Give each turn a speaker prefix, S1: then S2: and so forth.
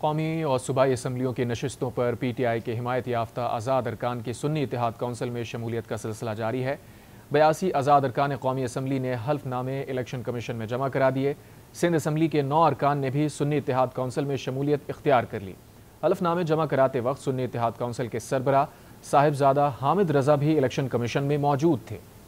S1: कौमी और सूबाई इसम्बलियों की नशस्तों पर पी टी आई के हमायत याफ्ता आज़ाद अरकान की सुन्नी इतिहाद कौंसिल में शमूलियत का सिलसिला जारी है बयासी आज़ाद अरकान कौमी असम्बली ने हल्फनामे इलेक्शन कमीशन में जमा करा दिए सिंध असम्बली के नौ अरकान ने भी सुन्नी इतिहाद कौंसिल में शमूलियत इख्तियार कर ली हल्फनामे जमा कराते वक्त सुन्नी इतिहाद कौंसिल के सरबरा साहिबजादा हामिद रजा भी इलेक्शन कमीशन में मौजूद थे